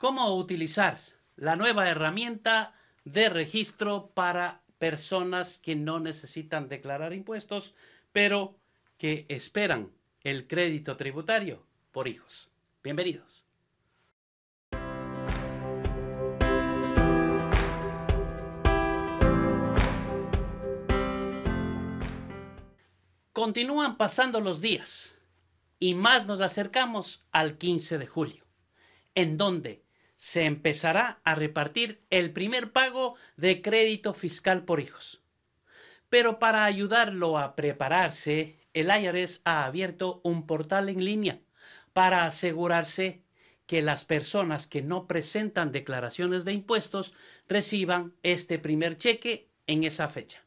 cómo utilizar la nueva herramienta de registro para personas que no necesitan declarar impuestos, pero que esperan el crédito tributario por hijos. Bienvenidos. Continúan pasando los días y más nos acercamos al 15 de julio, en donde se empezará a repartir el primer pago de crédito fiscal por hijos. Pero para ayudarlo a prepararse, el IRS ha abierto un portal en línea para asegurarse que las personas que no presentan declaraciones de impuestos reciban este primer cheque en esa fecha.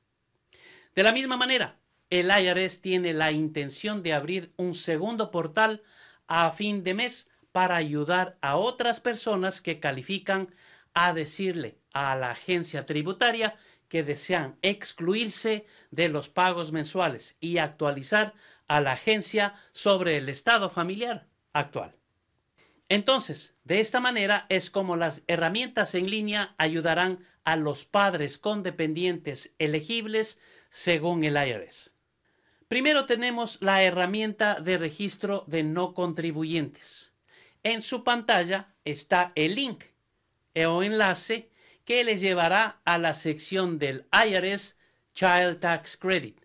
De la misma manera, el IRS tiene la intención de abrir un segundo portal a fin de mes para ayudar a otras personas que califican a decirle a la agencia tributaria que desean excluirse de los pagos mensuales y actualizar a la agencia sobre el estado familiar actual. Entonces, de esta manera es como las herramientas en línea ayudarán a los padres con dependientes elegibles según el IRS. Primero tenemos la herramienta de registro de no contribuyentes. En su pantalla está el link o enlace que le llevará a la sección del IRS Child Tax Credit.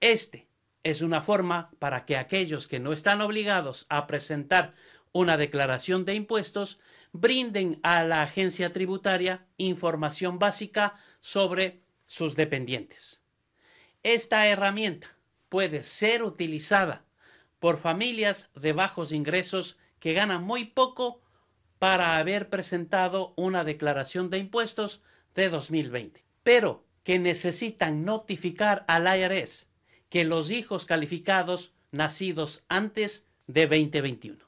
Este es una forma para que aquellos que no están obligados a presentar una declaración de impuestos brinden a la agencia tributaria información básica sobre sus dependientes. Esta herramienta puede ser utilizada por familias de bajos ingresos que gana muy poco para haber presentado una declaración de impuestos de 2020, pero que necesitan notificar al IRS que los hijos calificados nacidos antes de 2021.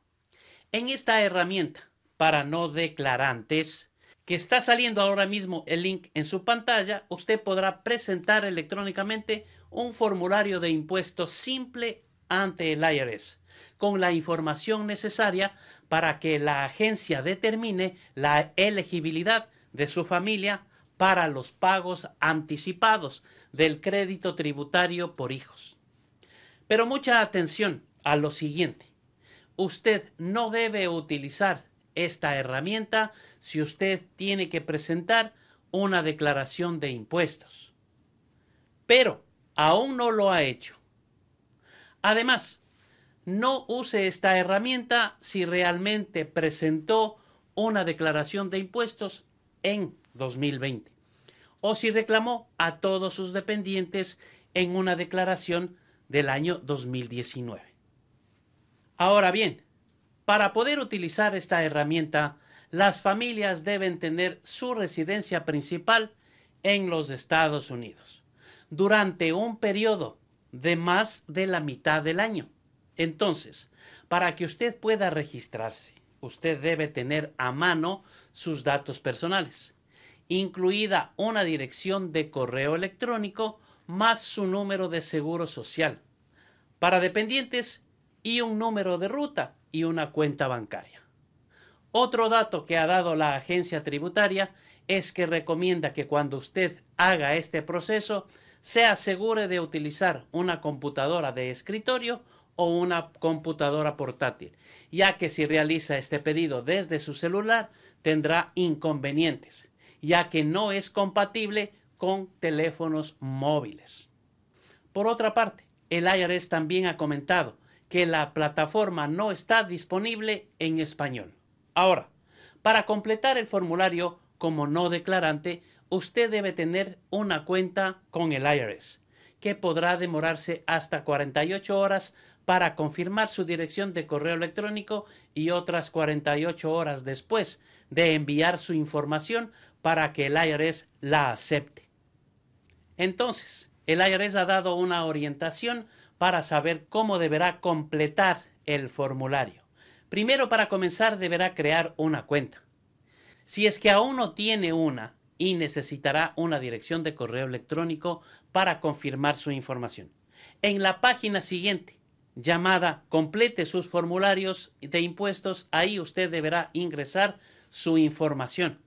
En esta herramienta para no declarantes, que está saliendo ahora mismo el link en su pantalla, usted podrá presentar electrónicamente un formulario de impuestos simple ante el IRS con la información necesaria para que la agencia determine la elegibilidad de su familia para los pagos anticipados del crédito tributario por hijos. Pero mucha atención a lo siguiente. Usted no debe utilizar esta herramienta si usted tiene que presentar una declaración de impuestos. Pero aún no lo ha hecho. Además, no use esta herramienta si realmente presentó una declaración de impuestos en 2020 o si reclamó a todos sus dependientes en una declaración del año 2019. Ahora bien, para poder utilizar esta herramienta, las familias deben tener su residencia principal en los Estados Unidos durante un periodo de más de la mitad del año entonces, para que usted pueda registrarse, usted debe tener a mano sus datos personales, incluida una dirección de correo electrónico más su número de seguro social para dependientes y un número de ruta y una cuenta bancaria. Otro dato que ha dado la agencia tributaria es que recomienda que cuando usted haga este proceso se asegure de utilizar una computadora de escritorio o una computadora portátil, ya que si realiza este pedido desde su celular tendrá inconvenientes, ya que no es compatible con teléfonos móviles. Por otra parte, el IRS también ha comentado que la plataforma no está disponible en español. Ahora, para completar el formulario como no declarante, usted debe tener una cuenta con el IRS, que podrá demorarse hasta 48 horas para confirmar su dirección de correo electrónico y otras 48 horas después de enviar su información para que el IRS la acepte. Entonces, el IRS ha dado una orientación para saber cómo deberá completar el formulario. Primero, para comenzar, deberá crear una cuenta. Si es que aún no tiene una y necesitará una dirección de correo electrónico para confirmar su información. En la página siguiente llamada Complete sus formularios de impuestos. Ahí usted deberá ingresar su información,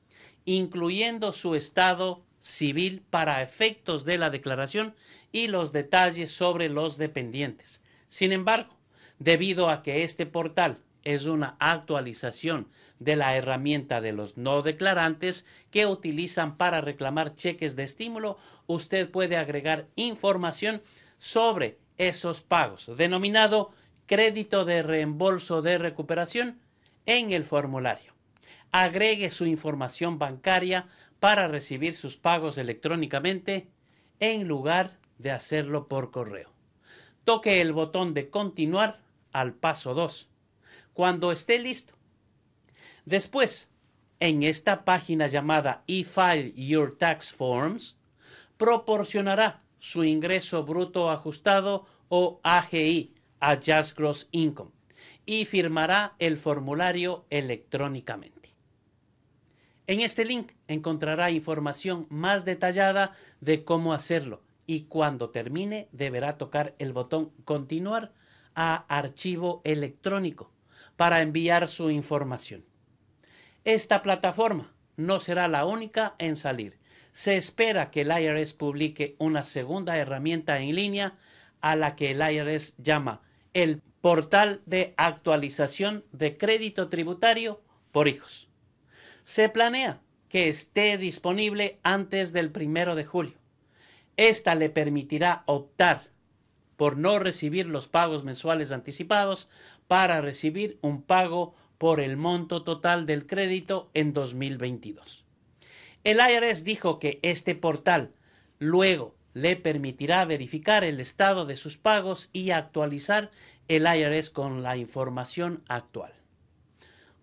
incluyendo su estado civil para efectos de la declaración y los detalles sobre los dependientes. Sin embargo, debido a que este portal es una actualización de la herramienta de los no declarantes que utilizan para reclamar cheques de estímulo, usted puede agregar información sobre esos pagos, denominado crédito de reembolso de recuperación en el formulario. Agregue su información bancaria para recibir sus pagos electrónicamente en lugar de hacerlo por correo. Toque el botón de continuar al paso 2 cuando esté listo. Después, en esta página llamada eFile Your Tax Forms, proporcionará su ingreso bruto ajustado o AGI, Adjust Gross Income, y firmará el formulario electrónicamente. En este link encontrará información más detallada de cómo hacerlo y cuando termine deberá tocar el botón Continuar a Archivo electrónico para enviar su información. Esta plataforma no será la única en salir se espera que el IRS publique una segunda herramienta en línea a la que el IRS llama el portal de actualización de crédito tributario por hijos. Se planea que esté disponible antes del primero de julio. Esta le permitirá optar por no recibir los pagos mensuales anticipados para recibir un pago por el monto total del crédito en 2022. El IRS dijo que este portal luego le permitirá verificar el estado de sus pagos y actualizar el IRS con la información actual.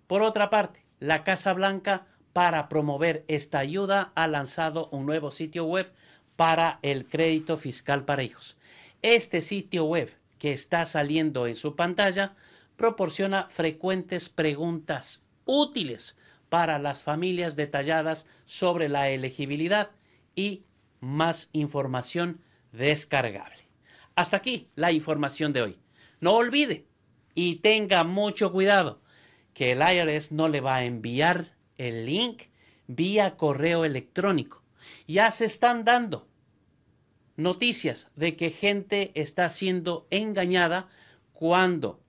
Por otra parte, la Casa Blanca para promover esta ayuda ha lanzado un nuevo sitio web para el crédito fiscal para hijos. Este sitio web que está saliendo en su pantalla proporciona frecuentes preguntas útiles para las familias detalladas sobre la elegibilidad y más información descargable. Hasta aquí la información de hoy. No olvide y tenga mucho cuidado que el IRS no le va a enviar el link vía correo electrónico. Ya se están dando noticias de que gente está siendo engañada cuando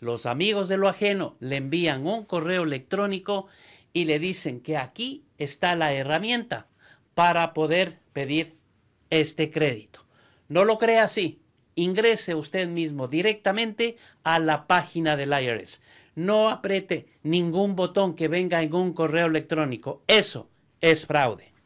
los amigos de lo ajeno le envían un correo electrónico y le dicen que aquí está la herramienta para poder pedir este crédito. No lo crea así. Ingrese usted mismo directamente a la página del IRS. No apriete ningún botón que venga en un correo electrónico. Eso es fraude.